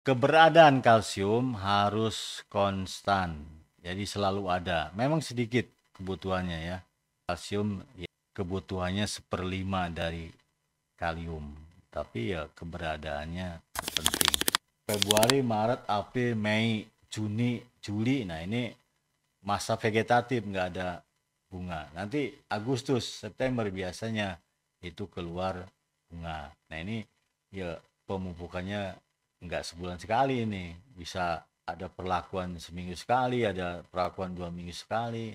keberadaan kalsium harus konstan. Jadi selalu ada. Memang sedikit kebutuhannya ya. Kalsium ya, kebutuhannya seperlima dari kalium. Tapi ya keberadaannya penting. Februari, Maret, April, Mei, Juni, Juli. Nah ini masa vegetatif nggak ada bunga. Nanti Agustus, September biasanya itu keluar bunga. Nah ini ya pemupukannya nggak sebulan sekali ini bisa ada perlakuan seminggu sekali ada perlakuan dua minggu sekali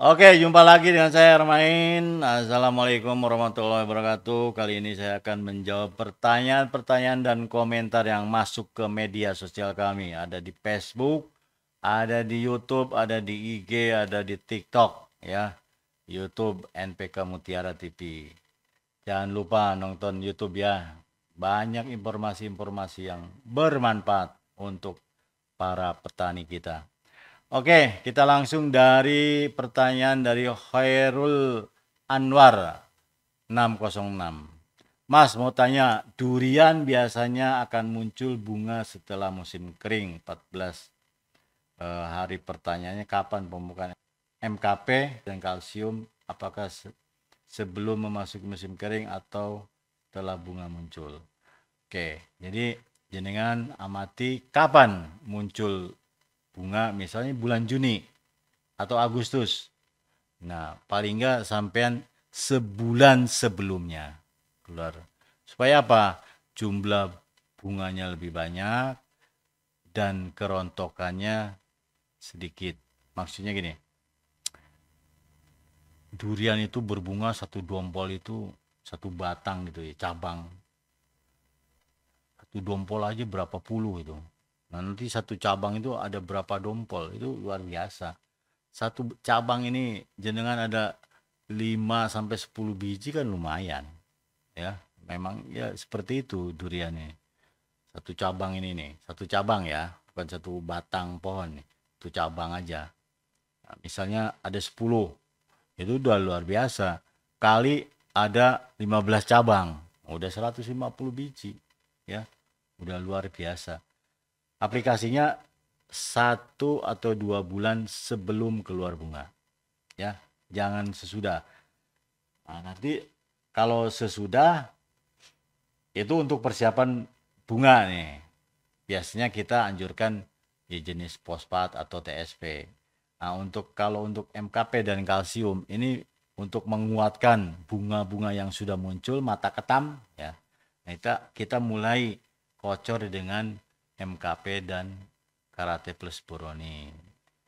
Oke, jumpa lagi dengan saya Hermain. Assalamualaikum warahmatullahi wabarakatuh. Kali ini saya akan menjawab pertanyaan-pertanyaan dan komentar yang masuk ke media sosial kami. Ada di Facebook, ada di YouTube, ada di IG, ada di TikTok, ya. YouTube NPK Mutiara TV. Jangan lupa nonton YouTube ya. Banyak informasi-informasi yang bermanfaat untuk para petani kita. Oke, kita langsung dari pertanyaan dari Khairul Anwar 606. Mas mau tanya, durian biasanya akan muncul bunga setelah musim kering 14 eh, hari pertanyaannya kapan pembukaan MKP dan kalsium apakah sebelum memasuki musim kering atau telah bunga muncul. Oke, jadi jenengan amati kapan muncul bunga misalnya bulan Juni atau Agustus. Nah, paling enggak sampean sebulan sebelumnya keluar. Supaya apa? Jumlah bunganya lebih banyak dan kerontokannya sedikit. Maksudnya gini, durian itu berbunga satu dompol itu satu batang gitu ya cabang satu dompol aja berapa puluh itu nah, nanti satu cabang itu ada berapa dompol itu luar biasa satu cabang ini jenengan ada 5 sampai 10 biji kan lumayan ya memang ya seperti itu duriannya satu cabang ini nih satu cabang ya bukan satu batang pohon nih satu cabang aja nah, misalnya ada 10 itu udah luar biasa kali ada 15 cabang udah 150 biji ya udah luar biasa aplikasinya satu atau dua bulan sebelum keluar bunga ya jangan sesudah nah, nanti kalau sesudah itu untuk persiapan bunga nih biasanya kita anjurkan di jenis pospat atau TSP Nah, untuk kalau untuk MKP dan kalsium ini untuk menguatkan bunga-bunga yang sudah muncul mata ketam ya. Nah, kita kita mulai kocor dengan MKP dan karate plus boroni.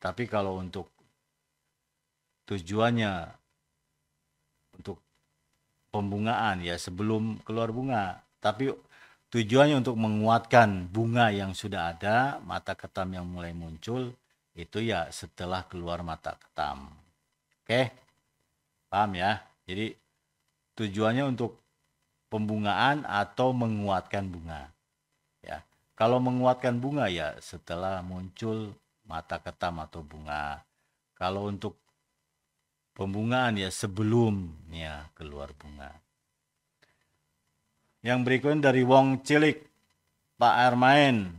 Tapi kalau untuk tujuannya untuk pembungaan ya sebelum keluar bunga, tapi tujuannya untuk menguatkan bunga yang sudah ada, mata ketam yang mulai muncul, itu ya setelah keluar mata ketam. Oke? Paham ya? Jadi tujuannya untuk pembungaan atau menguatkan bunga. Ya. Kalau menguatkan bunga ya setelah muncul mata ketam atau bunga. Kalau untuk pembungaan ya sebelumnya keluar bunga. Yang berikutnya dari Wong Cilik, Pak Armain.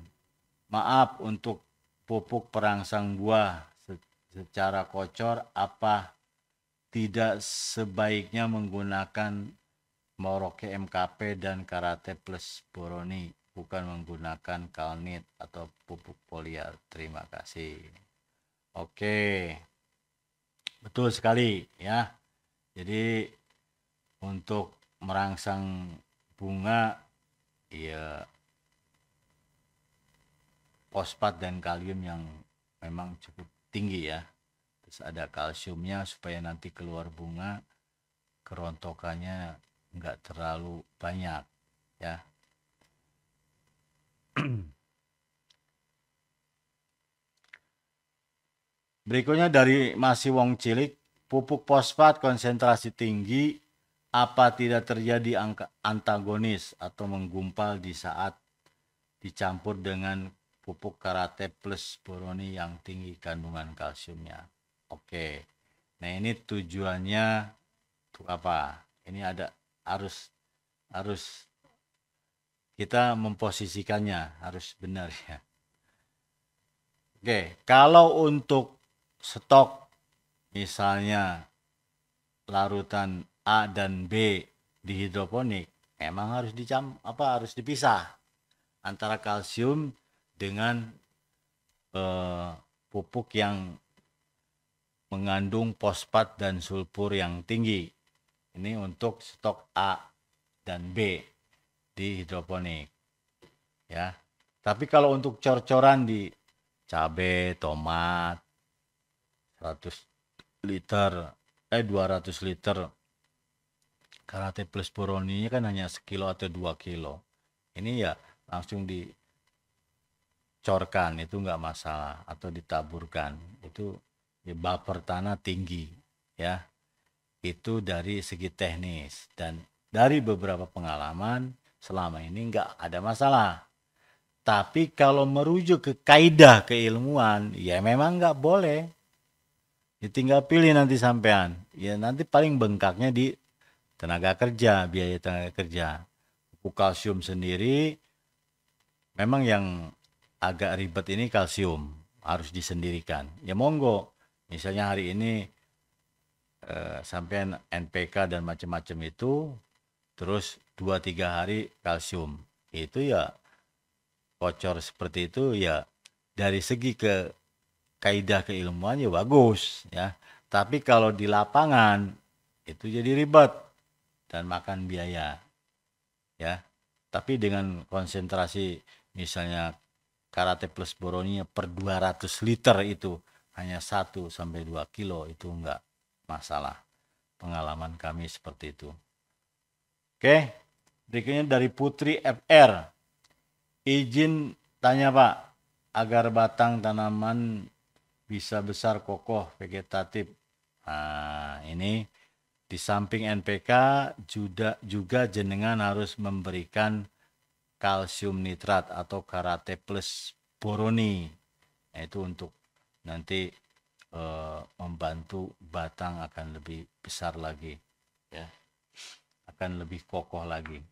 Maaf untuk pupuk perangsang buah secara kocor apa tidak sebaiknya menggunakan Moroke MKP dan Karate plus Boroni bukan menggunakan kalnit atau pupuk foliar. Terima kasih. Oke. Betul sekali ya. Jadi untuk merangsang bunga ya fosfat dan kalium yang memang cukup tinggi ya terus ada kalsiumnya supaya nanti keluar bunga kerontokannya nggak terlalu banyak ya Berikutnya dari masih wong cilik, pupuk fosfat konsentrasi tinggi apa tidak terjadi antagonis atau menggumpal di saat dicampur dengan pupuk karate plus boroni yang tinggi kandungan kalsiumnya. Oke. Nah, ini tujuannya untuk apa? Ini ada harus harus kita memposisikannya harus benar ya. Oke, kalau untuk stok misalnya larutan A dan B di hidroponik memang harus dicam apa harus dipisah antara kalsium dengan uh, pupuk yang mengandung fosfat dan sulfur yang tinggi. Ini untuk stok A dan B di hidroponik. Ya. Tapi kalau untuk cor-coran di cabe, tomat 100 liter eh 200 liter. Karate plus boroninya kan hanya sekilo atau dua kilo. Ini ya langsung di dicorkan itu nggak masalah atau ditaburkan itu ya, baper tanah tinggi ya itu dari segi teknis dan dari beberapa pengalaman selama ini nggak ada masalah tapi kalau merujuk ke kaidah keilmuan ya memang nggak boleh ya tinggal pilih nanti sampean ya nanti paling bengkaknya di tenaga kerja biaya tenaga kerja buku kalsium sendiri memang yang agak ribet ini kalsium harus disendirikan. Ya monggo, misalnya hari ini eh, sampai NPK dan macam-macam itu, terus 2-3 hari kalsium itu ya kocor seperti itu ya dari segi ke kaidah keilmuannya bagus ya. Tapi kalau di lapangan itu jadi ribet dan makan biaya ya. Tapi dengan konsentrasi misalnya karate plus boroninya per 200 liter itu hanya 1 sampai 2 kilo itu enggak masalah. Pengalaman kami seperti itu. Oke, berikutnya dari Putri FR. Izin tanya Pak, agar batang tanaman bisa besar kokoh vegetatif. Nah, ini di samping NPK juga, juga jenengan harus memberikan kalsium nitrat atau karate plus boroni nah, itu untuk nanti e, membantu batang akan lebih besar lagi ya akan lebih kokoh lagi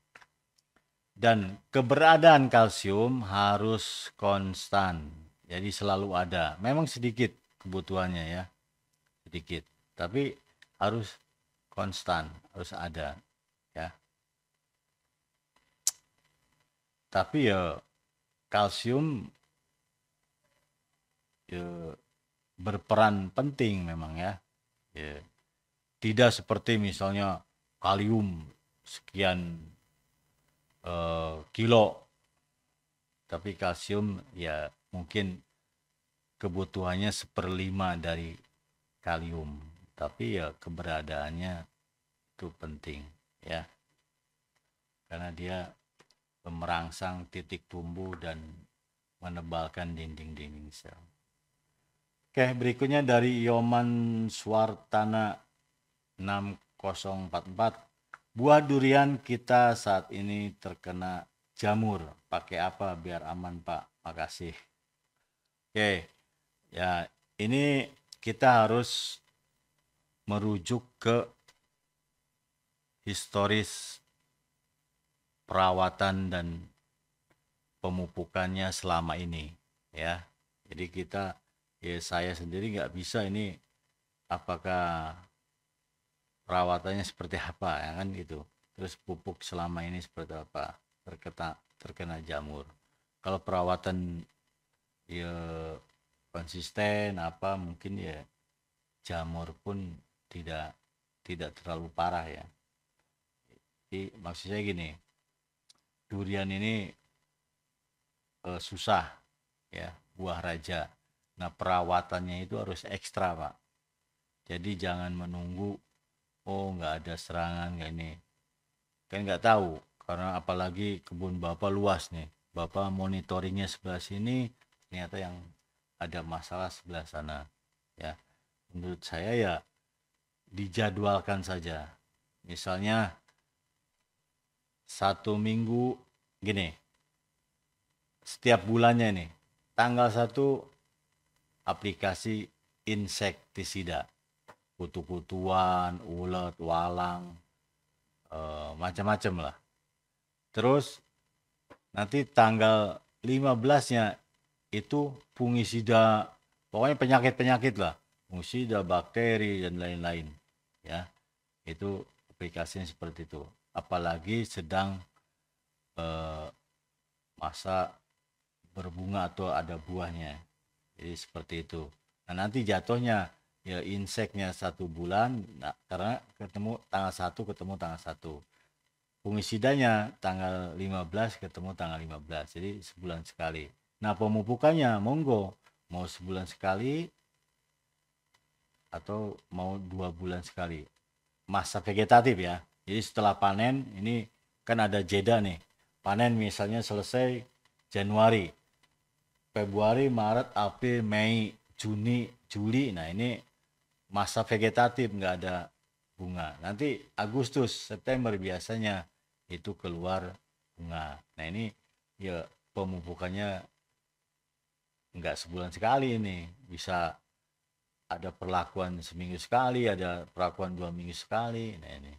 dan keberadaan kalsium harus konstan jadi selalu ada memang sedikit kebutuhannya ya sedikit tapi harus konstan harus ada tapi ya kalsium ya, berperan penting memang ya. ya. Tidak seperti misalnya kalium sekian eh, kilo, tapi kalsium ya mungkin kebutuhannya seperlima dari kalium, tapi ya keberadaannya itu penting ya, karena dia merangsang titik tumbuh dan menebalkan dinding-dinding sel. Oke, berikutnya dari Yoman Swartana 6044. Buah durian kita saat ini terkena jamur. Pakai apa biar aman, Pak? Makasih. Oke. Ya, ini kita harus merujuk ke historis perawatan dan pemupukannya selama ini ya jadi kita ya saya sendiri nggak bisa ini apakah perawatannya seperti apa ya kan gitu terus pupuk selama ini seperti apa terkena terkena jamur kalau perawatan ya konsisten apa mungkin ya jamur pun tidak tidak terlalu parah ya jadi maksudnya gini durian ini eh, susah ya buah raja nah perawatannya itu harus ekstra pak jadi jangan menunggu oh nggak ada serangan kayak ini kan nggak tahu karena apalagi kebun bapak luas nih bapak monitoringnya sebelah sini ternyata yang ada masalah sebelah sana ya menurut saya ya dijadwalkan saja misalnya satu minggu gini setiap bulannya ini tanggal satu aplikasi insektisida kutu-kutuan ulat walang e, macam-macam lah terus nanti tanggal 15-nya itu fungisida pokoknya penyakit-penyakit lah fungisida bakteri dan lain-lain ya itu aplikasinya seperti itu apalagi sedang eh, masa berbunga atau ada buahnya. Jadi seperti itu. Nah nanti jatuhnya ya inseknya satu bulan nah, karena ketemu tanggal satu ketemu tanggal satu. fungisidanya tanggal 15 ketemu tanggal 15 jadi sebulan sekali nah pemupukannya monggo mau sebulan sekali atau mau dua bulan sekali masa vegetatif ya jadi setelah panen ini kan ada jeda nih. Panen misalnya selesai Januari, Februari, Maret, April, Mei, Juni, Juli. Nah ini masa vegetatif nggak ada bunga. Nanti Agustus, September biasanya itu keluar bunga. Nah ini ya pemupukannya nggak sebulan sekali ini bisa ada perlakuan seminggu sekali, ada perlakuan dua minggu sekali. Nah ini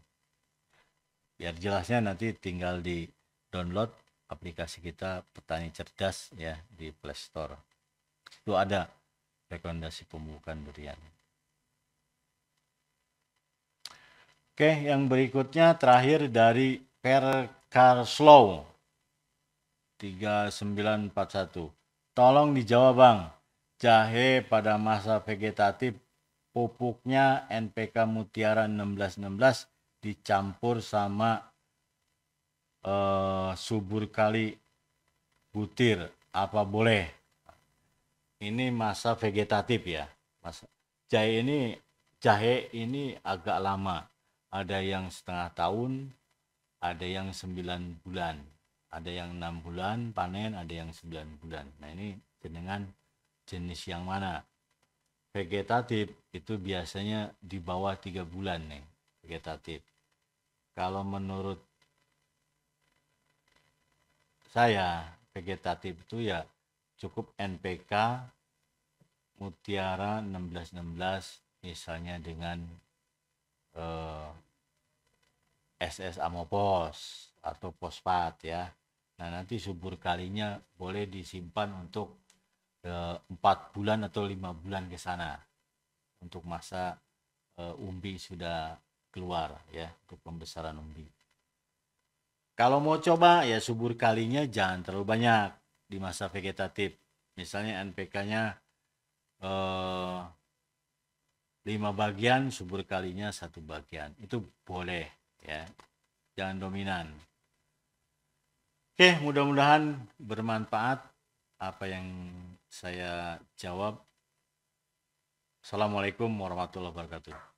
biar jelasnya nanti tinggal di download aplikasi kita petani cerdas ya di Play Store itu ada rekomendasi pembukaan durian oke yang berikutnya terakhir dari Per Slow 3941 tolong dijawab bang jahe pada masa vegetatif pupuknya NPK mutiara 1616 dicampur sama uh, subur kali butir apa boleh ini masa vegetatif ya masa jahe ini jahe ini agak lama ada yang setengah tahun ada yang sembilan bulan ada yang enam bulan panen ada yang sembilan bulan nah ini dengan jenis yang mana vegetatif itu biasanya di bawah tiga bulan nih vegetatif kalau menurut saya vegetatif itu ya cukup NPK mutiara 1616 misalnya dengan eh, SS amopos atau fosfat ya. Nah nanti subur kalinya boleh disimpan untuk eh, empat bulan atau lima bulan ke sana untuk masa eh, umbi sudah keluar ya untuk pembesaran umbi. Kalau mau coba ya subur kalinya jangan terlalu banyak di masa vegetatif. Misalnya NPK-nya eh, 5 bagian, subur kalinya satu bagian. Itu boleh ya. Jangan dominan. Oke, mudah-mudahan bermanfaat apa yang saya jawab. Assalamualaikum warahmatullahi wabarakatuh.